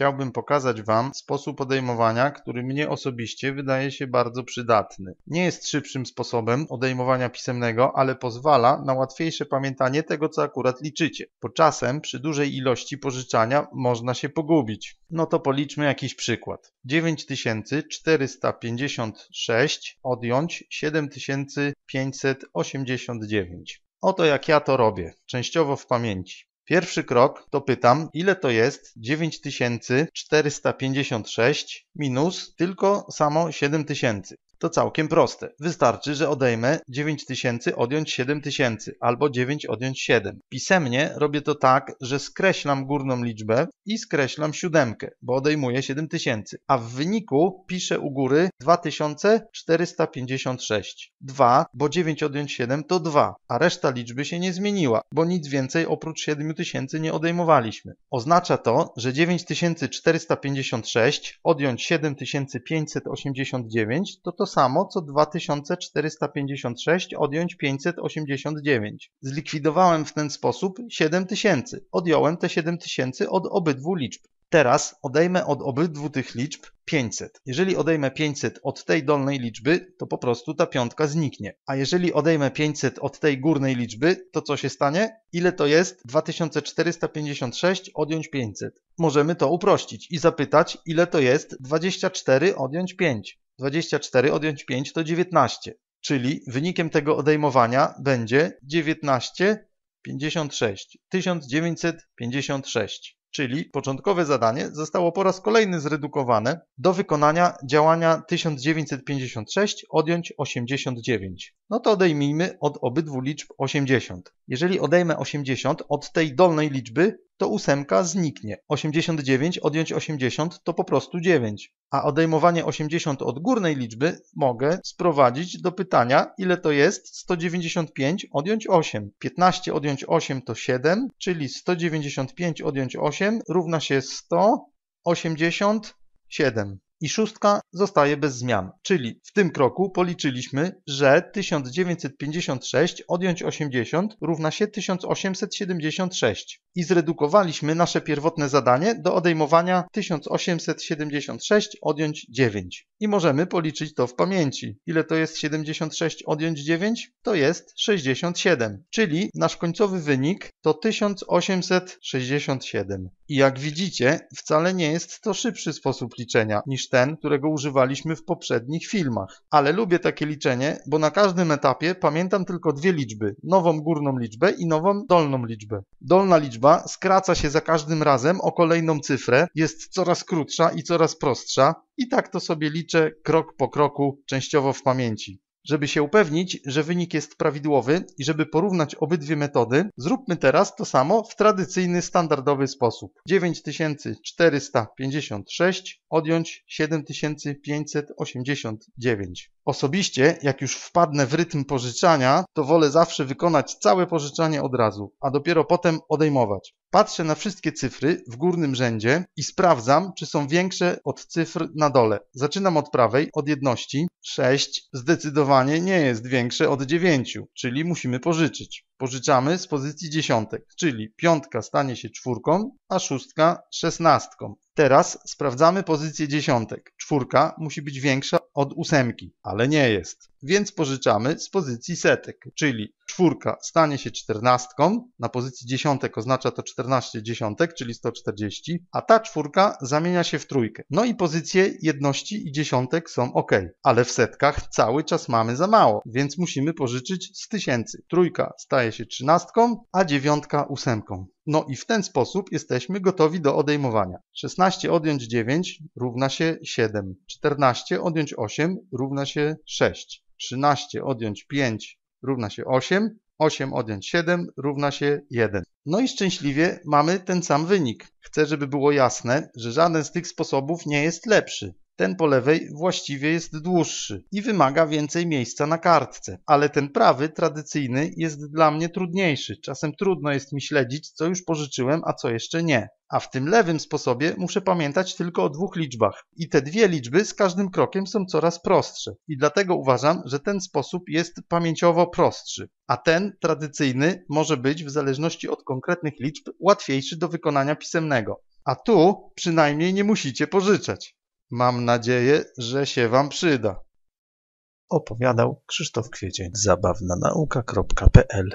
chciałbym pokazać Wam sposób podejmowania, który mnie osobiście wydaje się bardzo przydatny. Nie jest szybszym sposobem odejmowania pisemnego, ale pozwala na łatwiejsze pamiętanie tego, co akurat liczycie, bo czasem przy dużej ilości pożyczania można się pogubić. No to policzmy jakiś przykład. 9456 odjąć 7589. Oto jak ja to robię, częściowo w pamięci. Pierwszy krok to pytam, ile to jest 9456 minus tylko samo 7000. To całkiem proste. Wystarczy, że odejmę 9000 odjąć 7000 albo 9 odjąć 7. Pisemnie robię to tak, że skreślam górną liczbę i skreślam siódemkę, bo odejmuję 7000, a w wyniku piszę u góry 2456. 2, bo 9 odjąć 7 to 2, a reszta liczby się nie zmieniła, bo nic więcej oprócz 7000 nie odejmowaliśmy. Oznacza to, że 9456 odjąć 7589 to to samo co 2456 odjąć 589. Zlikwidowałem w ten sposób 7000. Odjąłem te 7000 od obydwu liczb. Teraz odejmę od obydwu tych liczb 500. Jeżeli odejmę 500 od tej dolnej liczby, to po prostu ta piątka zniknie. A jeżeli odejmę 500 od tej górnej liczby, to co się stanie? Ile to jest? 2456 odjąć 500. Możemy to uprościć i zapytać, ile to jest 24 odjąć 5. 24 odjąć 5 to 19. Czyli wynikiem tego odejmowania będzie 1956. 1956 czyli początkowe zadanie zostało po raz kolejny zredukowane do wykonania działania 1956 odjąć 89. No to odejmijmy od obydwu liczb 80. Jeżeli odejmę 80 od tej dolnej liczby, to ósemka zniknie. 89 odjąć 80 to po prostu 9. A odejmowanie 80 od górnej liczby mogę sprowadzić do pytania, ile to jest 195 odjąć 8. 15 odjąć 8 to 7, czyli 195 odjąć 8 równa się 187 i szóstka zostaje bez zmian. Czyli w tym kroku policzyliśmy, że 1956 odjąć 80 równa się 1876 i zredukowaliśmy nasze pierwotne zadanie do odejmowania 1876 odjąć 9. I możemy policzyć to w pamięci. Ile to jest 76 odjąć 9? To jest 67, czyli nasz końcowy wynik to 1867. I jak widzicie, wcale nie jest to szybszy sposób liczenia niż ten, którego używaliśmy w poprzednich filmach. Ale lubię takie liczenie, bo na każdym etapie pamiętam tylko dwie liczby. Nową górną liczbę i nową dolną liczbę. Dolna liczba liczba skraca się za każdym razem o kolejną cyfrę, jest coraz krótsza i coraz prostsza. I tak to sobie liczę krok po kroku, częściowo w pamięci. Żeby się upewnić, że wynik jest prawidłowy i żeby porównać obydwie metody, zróbmy teraz to samo w tradycyjny, standardowy sposób. 9456 odjąć 7589. Osobiście, jak już wpadnę w rytm pożyczania, to wolę zawsze wykonać całe pożyczanie od razu, a dopiero potem odejmować. Patrzę na wszystkie cyfry w górnym rzędzie i sprawdzam, czy są większe od cyfr na dole. Zaczynam od prawej, od jedności. 6 zdecydowanie nie jest większe od 9, czyli musimy pożyczyć pożyczamy z pozycji dziesiątek, czyli piątka stanie się czwórką, a szóstka szesnastką. Teraz sprawdzamy pozycję dziesiątek. Czwórka musi być większa od ósemki, ale nie jest. Więc pożyczamy z pozycji setek, czyli czwórka stanie się czternastką, na pozycji dziesiątek oznacza to 14 dziesiątek, czyli 140, a ta czwórka zamienia się w trójkę. No i pozycje jedności i dziesiątek są ok, ale w setkach cały czas mamy za mało, więc musimy pożyczyć z tysięcy. Trójka staje staje się trzynastką, a dziewiątka ósemką. No i w ten sposób jesteśmy gotowi do odejmowania. 16 odjąć 9 równa się 7. 14 odjąć 8 równa się 6. 13 odjąć 5 równa się 8. 8 odjąć 7 równa się 1. No i szczęśliwie mamy ten sam wynik. Chcę, żeby było jasne, że żaden z tych sposobów nie jest lepszy ten po lewej właściwie jest dłuższy i wymaga więcej miejsca na kartce, ale ten prawy, tradycyjny, jest dla mnie trudniejszy. Czasem trudno jest mi śledzić, co już pożyczyłem, a co jeszcze nie. A w tym lewym sposobie muszę pamiętać tylko o dwóch liczbach. I te dwie liczby z każdym krokiem są coraz prostsze. I dlatego uważam, że ten sposób jest pamięciowo prostszy. A ten, tradycyjny, może być, w zależności od konkretnych liczb, łatwiejszy do wykonania pisemnego. A tu przynajmniej nie musicie pożyczać. Mam nadzieję, że się Wam przyda. Opowiadał Krzysztof Kwiecień, zabawna nauka.pl